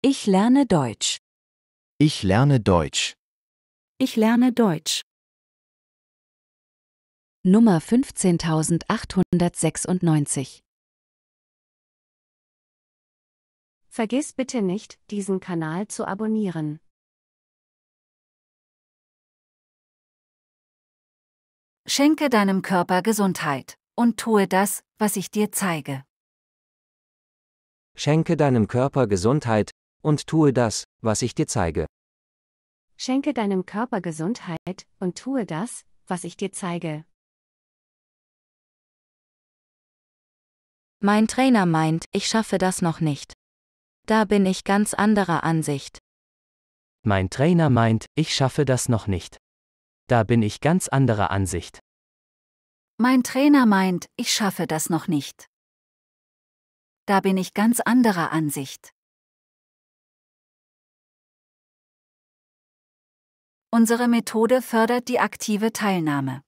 Ich lerne Deutsch. Ich lerne Deutsch. Ich lerne Deutsch. Nummer 15896 Vergiss bitte nicht, diesen Kanal zu abonnieren. Schenke deinem Körper Gesundheit und tue das, was ich dir zeige. Schenke deinem Körper Gesundheit und tue das, was ich dir zeige. Schenke deinem Körper Gesundheit und tue das, was ich dir zeige. Mein Trainer meint, ich schaffe das noch nicht. Da bin ich ganz anderer Ansicht. Mein Trainer meint, ich schaffe das noch nicht. Da bin ich ganz anderer Ansicht. Mein Trainer meint, ich schaffe das noch nicht. Da bin ich ganz anderer Ansicht. Unsere Methode fördert die aktive Teilnahme.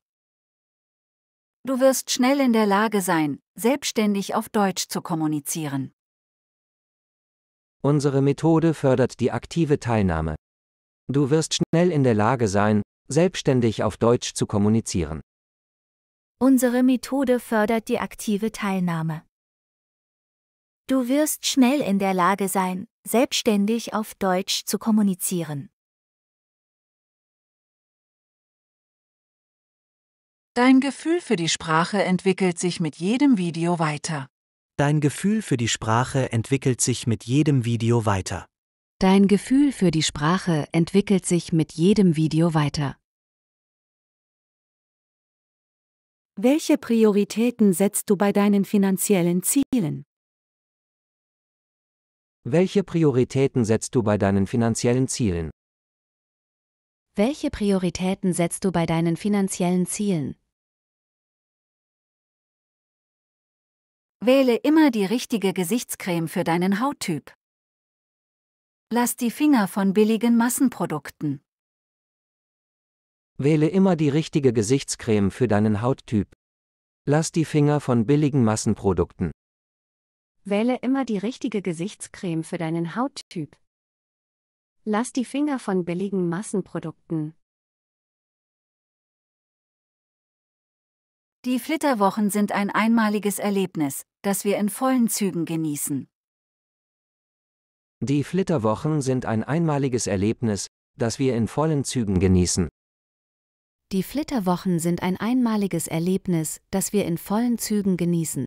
Du wirst schnell in der Lage sein, selbstständig auf Deutsch zu kommunizieren. Unsere Methode fördert die aktive Teilnahme. Du wirst schnell in der Lage sein, selbstständig auf Deutsch zu kommunizieren. Unsere Methode fördert die aktive Teilnahme. Du wirst schnell in der Lage sein, selbstständig auf Deutsch zu kommunizieren. Dein Gefühl für die Sprache entwickelt sich mit jedem Video weiter. Dein Gefühl für die Sprache entwickelt sich mit jedem Video weiter. Dein Gefühl für die Sprache entwickelt sich mit jedem Video weiter. Welche Prioritäten setzt du bei deinen finanziellen Zielen? Welche Prioritäten setzt du bei deinen finanziellen Zielen? Welche Prioritäten setzt du bei deinen finanziellen Zielen? Wähle immer die richtige Gesichtscreme für deinen Hauttyp. Lass die Finger von billigen Massenprodukten. Wähle immer die richtige Gesichtscreme für deinen Hauttyp. Lass die Finger von billigen Massenprodukten. Wähle immer die richtige Gesichtscreme für deinen Hauttyp. Lass die Finger von billigen Massenprodukten. Die Flitterwochen sind ein einmaliges Erlebnis, das wir in vollen Zügen genießen. Die Flitterwochen sind ein einmaliges Erlebnis, das wir in vollen Zügen genießen. Die Flitterwochen sind ein einmaliges Erlebnis, das wir in vollen Zügen genießen.